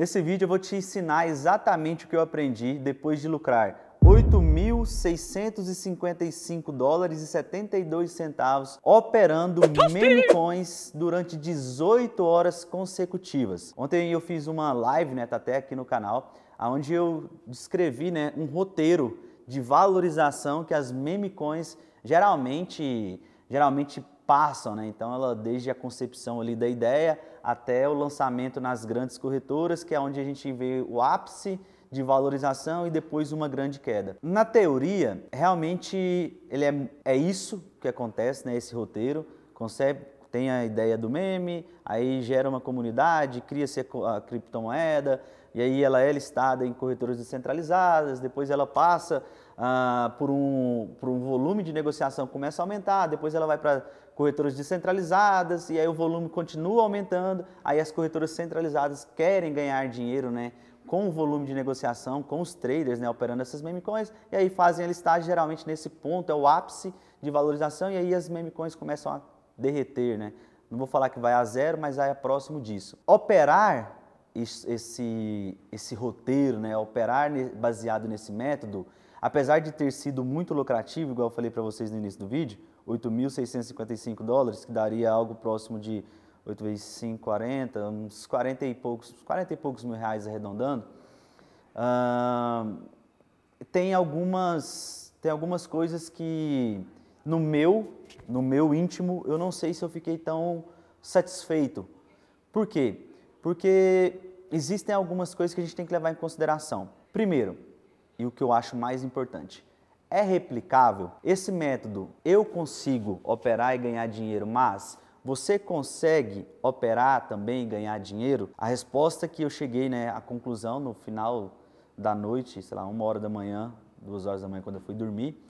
Nesse vídeo eu vou te ensinar exatamente o que eu aprendi depois de lucrar 8.655 dólares e 72 centavos operando meme coins durante 18 horas consecutivas. Ontem eu fiz uma live, né, tá até aqui no canal, onde eu descrevi, né, um roteiro de valorização que as meme coins geralmente geralmente passam, né? Então ela desde a concepção ali da ideia até o lançamento nas grandes corretoras, que é onde a gente vê o ápice de valorização e depois uma grande queda. Na teoria, realmente ele é, é isso que acontece, né? Esse roteiro concebe tem a ideia do meme, aí gera uma comunidade, cria-se a criptomoeda, e aí ela é listada em corretoras descentralizadas, depois ela passa ah, por, um, por um volume de negociação começa a aumentar, depois ela vai para corretoras descentralizadas, e aí o volume continua aumentando, aí as corretoras centralizadas querem ganhar dinheiro, né? com o volume de negociação, com os traders né, operando essas memecoins, e aí fazem a listagem geralmente nesse ponto, é o ápice de valorização, e aí as memecoins começam a derreter. Né? Não vou falar que vai a zero, mas aí é próximo disso. Operar esse, esse roteiro, né, operar baseado nesse método, apesar de ter sido muito lucrativo, igual eu falei para vocês no início do vídeo, 8.655 dólares, que daria algo próximo de 8 vezes 5, 40, uns 40 e poucos, 40 e poucos mil reais arredondando, uh, tem, algumas, tem algumas coisas que no meu, no meu íntimo, eu não sei se eu fiquei tão satisfeito. Por quê? Porque existem algumas coisas que a gente tem que levar em consideração. Primeiro, e o que eu acho mais importante, é replicável? Esse método eu consigo operar e ganhar dinheiro, mas você consegue operar também e ganhar dinheiro? A resposta que eu cheguei, né, a conclusão no final da noite, sei lá, uma hora da manhã, duas horas da manhã quando eu fui dormir,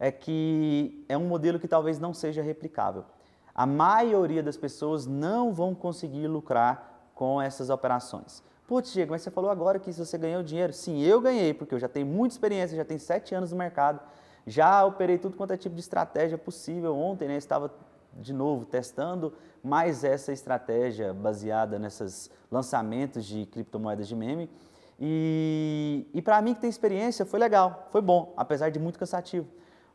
é que é um modelo que talvez não seja replicável. A maioria das pessoas não vão conseguir lucrar com essas operações. Putz, Diego, mas você falou agora que você ganhou dinheiro. Sim, eu ganhei, porque eu já tenho muita experiência, já tenho sete anos no mercado, já operei tudo quanto é tipo de estratégia possível. Ontem, né, estava de novo testando mais essa estratégia baseada nesses lançamentos de criptomoedas de meme. E, e para mim que tem experiência, foi legal, foi bom, apesar de muito cansativo.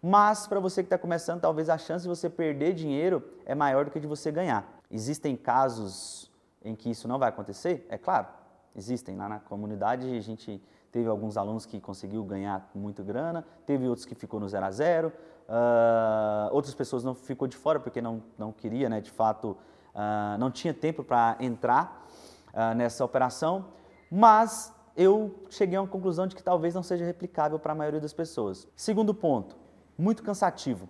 Mas para você que está começando, talvez a chance de você perder dinheiro é maior do que de você ganhar. Existem casos em que isso não vai acontecer? É claro, existem. Lá na comunidade a gente teve alguns alunos que conseguiu ganhar muito grana, teve outros que ficou no zero a zero, uh, outras pessoas não ficou de fora porque não, não queria, né, de fato, uh, não tinha tempo para entrar uh, nessa operação, mas eu cheguei a uma conclusão de que talvez não seja replicável para a maioria das pessoas. Segundo ponto, muito cansativo.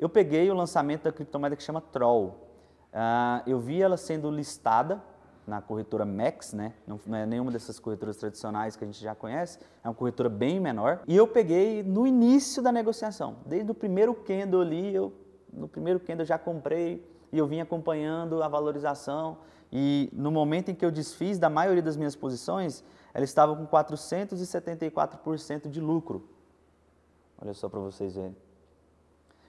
Eu peguei o lançamento da criptomoeda que chama Troll. eu vi ela sendo listada na corretora Max, né? Não, não, é nenhuma dessas corretoras tradicionais que a gente já conhece, é uma corretora bem menor. E eu peguei no início da negociação, desde o primeiro candle ali, eu no primeiro candle eu já comprei e eu vim acompanhando a valorização. E no momento em que eu desfiz da maioria das minhas posições, ela estava com 474% de lucro. Olha só para vocês verem.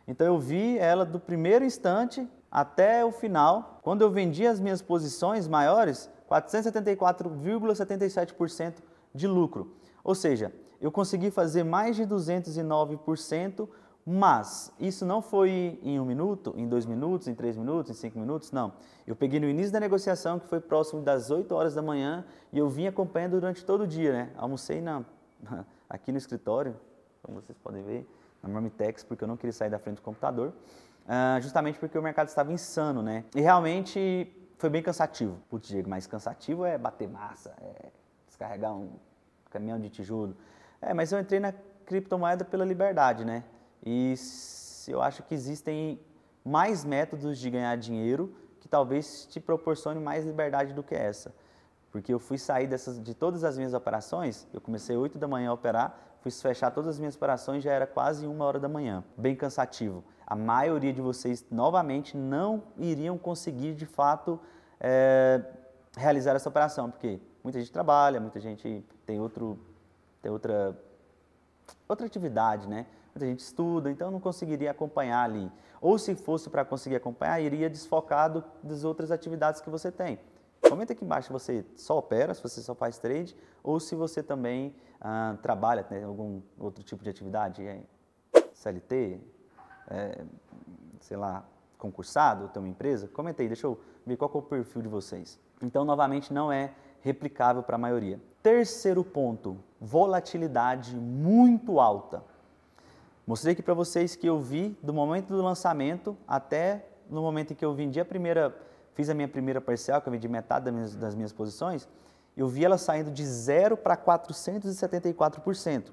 Então eu vi ela do primeiro instante até o final, quando eu vendi as minhas posições maiores, 474,77% de lucro. Ou seja, eu consegui fazer mais de 209%, mas isso não foi em um minuto, em dois minutos, em três minutos, em cinco minutos, não. Eu peguei no início da negociação, que foi próximo das 8 horas da manhã, e eu vim acompanhando durante todo o dia, né? Almocei na, aqui no escritório, como vocês podem ver, na Marmitex, porque eu não queria sair da frente do computador, uh, justamente porque o mercado estava insano, né? E realmente foi bem cansativo. Putz, Diego, mas cansativo é bater massa, é descarregar um caminhão de tijolo. É, mas eu entrei na criptomoeda pela liberdade, né? E eu acho que existem mais métodos de ganhar dinheiro que talvez te proporcione mais liberdade do que essa. Porque eu fui sair dessas, de todas as minhas operações, eu comecei 8 da manhã a operar, fui fechar todas as minhas operações, já era quase uma hora da manhã, bem cansativo. A maioria de vocês, novamente, não iriam conseguir de fato é, realizar essa operação, porque muita gente trabalha, muita gente tem, outro, tem outra, outra atividade, né? Muita gente estuda, então não conseguiria acompanhar ali. Ou se fosse para conseguir acompanhar, iria desfocado das outras atividades que você tem. Comenta aqui embaixo se você só opera, se você só faz trade, ou se você também ah, trabalha, tem algum outro tipo de atividade, CLT, é, sei lá, concursado, tem uma empresa, comenta aí, deixa eu ver qual é o perfil de vocês. Então, novamente, não é replicável para a maioria. Terceiro ponto, volatilidade muito alta. Mostrei aqui para vocês que eu vi do momento do lançamento até no momento em que eu vendi a primeira, fiz a minha primeira parcial, que eu vendi metade das minhas, das minhas posições, eu vi ela saindo de 0 para 474%.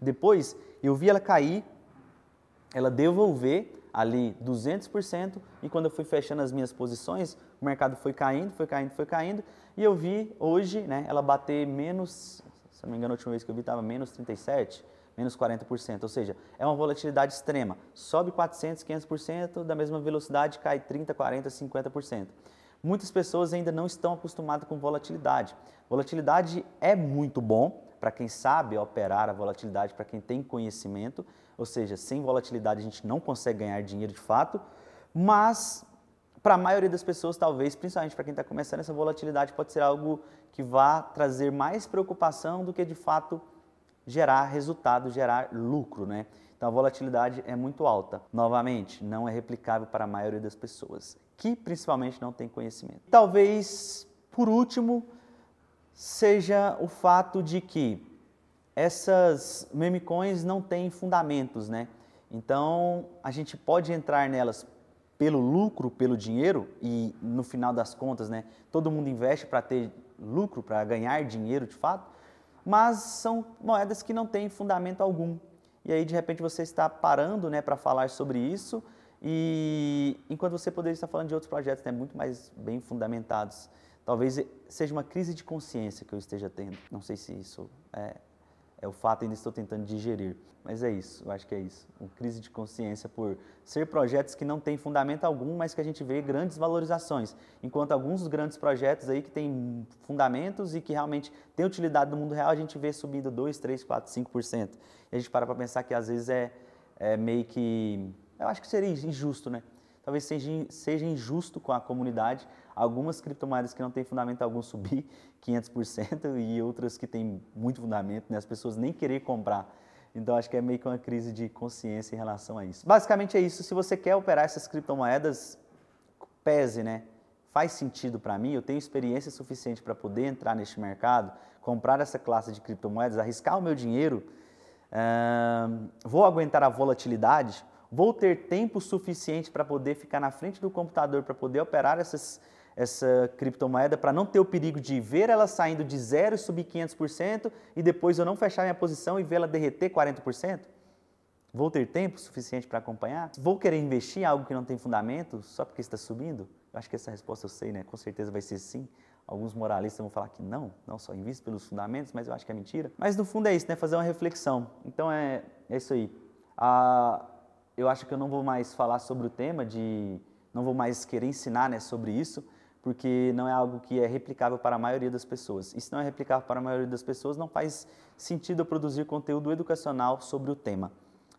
Depois, eu vi ela cair, ela devolver ali 200%, e quando eu fui fechando as minhas posições, o mercado foi caindo, foi caindo, foi caindo, e eu vi hoje né, ela bater menos, se não me engano, a última vez que eu vi estava menos 37%, menos 40%, ou seja, é uma volatilidade extrema, sobe 400, 500%, da mesma velocidade cai 30, 40, 50% muitas pessoas ainda não estão acostumadas com volatilidade. Volatilidade é muito bom para quem sabe operar a volatilidade, para quem tem conhecimento, ou seja, sem volatilidade a gente não consegue ganhar dinheiro de fato, mas para a maioria das pessoas, talvez, principalmente para quem está começando, essa volatilidade pode ser algo que vá trazer mais preocupação do que de fato gerar resultado, gerar lucro, né? Então a volatilidade é muito alta. Novamente, não é replicável para a maioria das pessoas, que principalmente não tem conhecimento. Talvez, por último, seja o fato de que essas meme coins não têm fundamentos, né? Então a gente pode entrar nelas pelo lucro, pelo dinheiro e no final das contas, né? Todo mundo investe para ter lucro, para ganhar dinheiro de fato, mas são moedas que não têm fundamento algum e aí de repente você está parando né, para falar sobre isso, e enquanto você poderia estar falando de outros projetos né, muito mais bem fundamentados. Talvez seja uma crise de consciência que eu esteja tendo. Não sei se isso é, é o fato, ainda estou tentando digerir. Mas é isso, eu acho que é isso. Uma crise de consciência por ser projetos que não têm fundamento algum, mas que a gente vê grandes valorizações. Enquanto alguns grandes projetos aí que têm fundamentos e que realmente têm utilidade no mundo real, a gente vê subindo 2, 3, 4, 5%. E a gente para para pensar que às vezes é, é meio que. Eu acho que seria injusto, né? talvez seja, seja injusto com a comunidade. Algumas criptomoedas que não têm fundamento algum subir 500% e outras que têm muito fundamento, né? as pessoas nem querer comprar. Então acho que é meio que uma crise de consciência em relação a isso. Basicamente é isso. Se você quer operar essas criptomoedas, pese, né? Faz sentido para mim? Eu tenho experiência suficiente para poder entrar neste mercado, comprar essa classe de criptomoedas, arriscar o meu dinheiro? Uh, vou aguentar a volatilidade? Vou ter tempo suficiente para poder ficar na frente do computador para poder operar essas, essa criptomoeda para não ter o perigo de ver ela saindo de zero e subir 500% e depois eu não fechar minha posição e vê-la derreter 40%? Vou ter tempo suficiente para acompanhar? Vou querer investir em algo que não tem fundamento só porque está subindo? Eu acho que essa resposta eu sei, né? Com certeza vai ser sim. Alguns moralistas vão falar que não, não só invista pelos fundamentos, mas eu acho que é mentira. Mas no fundo é isso, né? Fazer uma reflexão. Então é, é isso aí. A, ah, eu acho que eu não vou mais falar sobre o tema, de não vou mais querer ensinar né, sobre isso, porque não é algo que é replicável para a maioria das pessoas. E se não é replicável para a maioria das pessoas, não faz sentido eu produzir conteúdo educacional sobre o tema.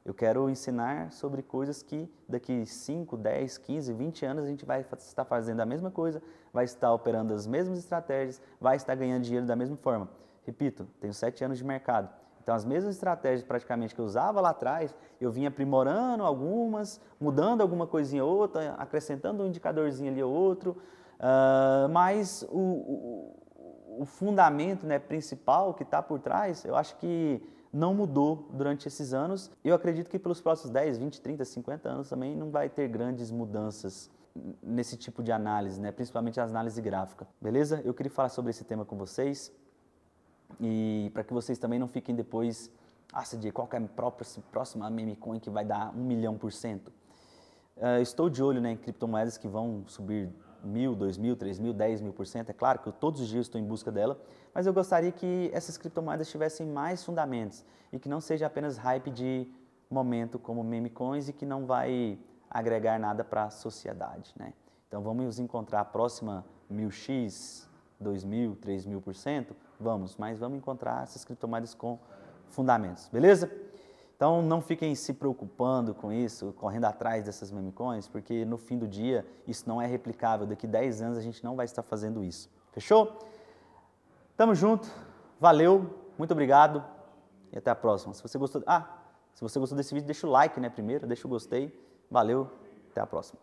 Eu quero ensinar sobre coisas que daqui 5, 10, 15, 20 anos a gente vai estar fazendo a mesma coisa, vai estar operando as mesmas estratégias, vai estar ganhando dinheiro da mesma forma. Repito, tenho 7 anos de mercado. Então, as mesmas estratégias praticamente que eu usava lá atrás, eu vinha aprimorando algumas, mudando alguma coisinha ou outra, acrescentando um indicadorzinho ali ou outro, uh, mas o, o, o, fundamento né, principal que está por trás, eu acho que não mudou durante esses anos. Eu acredito que pelos próximos 10, 20, 30, 50 anos também não vai ter grandes mudanças nesse tipo de análise, né? principalmente a análise gráfica. Beleza? Eu queria falar sobre esse tema com vocês. E para que vocês também não fiquem depois, ah, CJ, qual que é a próxima memecoin que vai dar um milhão por cento? Uh, estou de olho né, em criptomoedas que vão subir mil, dois mil, três mil, dez mil por cento. É claro que eu todos os dias estou em busca dela, mas eu gostaria que essas criptomoedas tivessem mais fundamentos e que não seja apenas hype de momento como meme coins e que não vai agregar nada para a sociedade. Né? Então vamos nos encontrar a próxima mil x três mil por cento Vamos, mas vamos encontrar essas criptomoedas com fundamentos, beleza? Então não fiquem se preocupando com isso, correndo atrás dessas memecoins, porque no fim do dia isso não é replicável. Daqui 10 anos a gente não vai estar fazendo isso. Fechou? Tamo junto. Valeu, muito obrigado e até a próxima. Se você gostou, ah, se você gostou desse vídeo, deixa o like, né, primeiro, deixa o gostei. Valeu, até a próxima.